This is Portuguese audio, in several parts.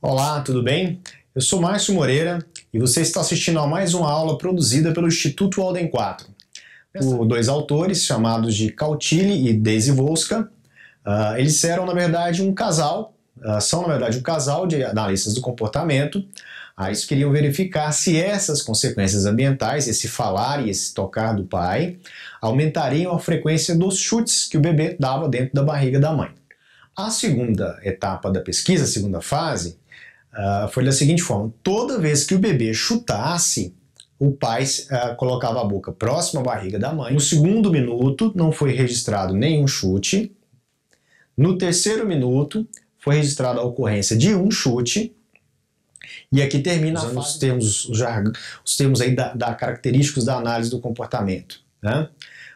Olá, tudo bem? Eu sou Márcio Moreira e você está assistindo a mais uma aula produzida pelo Instituto Alden 4. Por dois autores chamados de Cautile e Daisy Volska, uh, ah, eles eram na verdade um casal, uh, são na verdade um casal de analistas do comportamento. Aí ah, eles queriam verificar se essas consequências ambientais, esse falar e esse tocar do pai, aumentariam a frequência dos chutes que o bebê dava dentro da barriga da mãe. A segunda etapa da pesquisa, a segunda fase, uh, foi da seguinte forma: toda vez que o bebê chutasse, o pai uh, colocava a boca próxima à barriga da mãe. No segundo minuto, não foi registrado nenhum chute. No terceiro minuto, foi registrada a ocorrência de um chute. E aqui termina a fase. os termos, os, os termos aí da, da característicos da análise do comportamento. Né?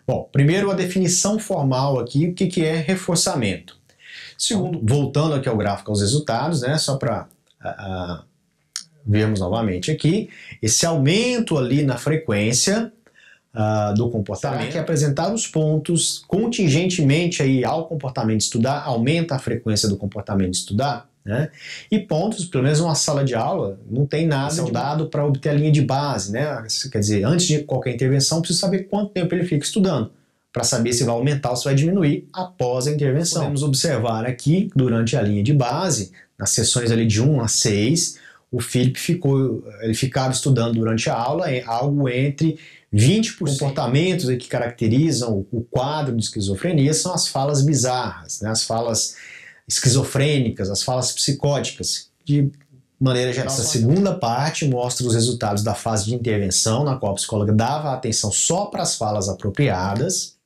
Bom, primeiro a definição formal aqui, o que, que é reforçamento? Segundo, voltando aqui ao gráfico, aos resultados, né, só para vermos novamente aqui, esse aumento ali na frequência uh, do comportamento, que é apresentar os pontos contingentemente aí ao comportamento estudar, aumenta a frequência do comportamento estudar, né? E pontos, pelo menos uma sala de aula, não tem nada é um dado para obter a linha de base, né? Quer dizer, antes de qualquer intervenção, preciso saber quanto tempo ele fica estudando para saber se vai aumentar ou se vai diminuir após a intervenção. Podemos observar aqui, durante a linha de base, nas sessões ali de 1 a 6, o Felipe ficou, ele ficava estudando durante a aula é algo entre 20% comportamentos que caracterizam o quadro de esquizofrenia são as falas bizarras, né? as falas esquizofrênicas, as falas psicóticas. De maneira geral, essa segunda parte mostra os resultados da fase de intervenção, na qual a psicóloga dava atenção só para as falas apropriadas.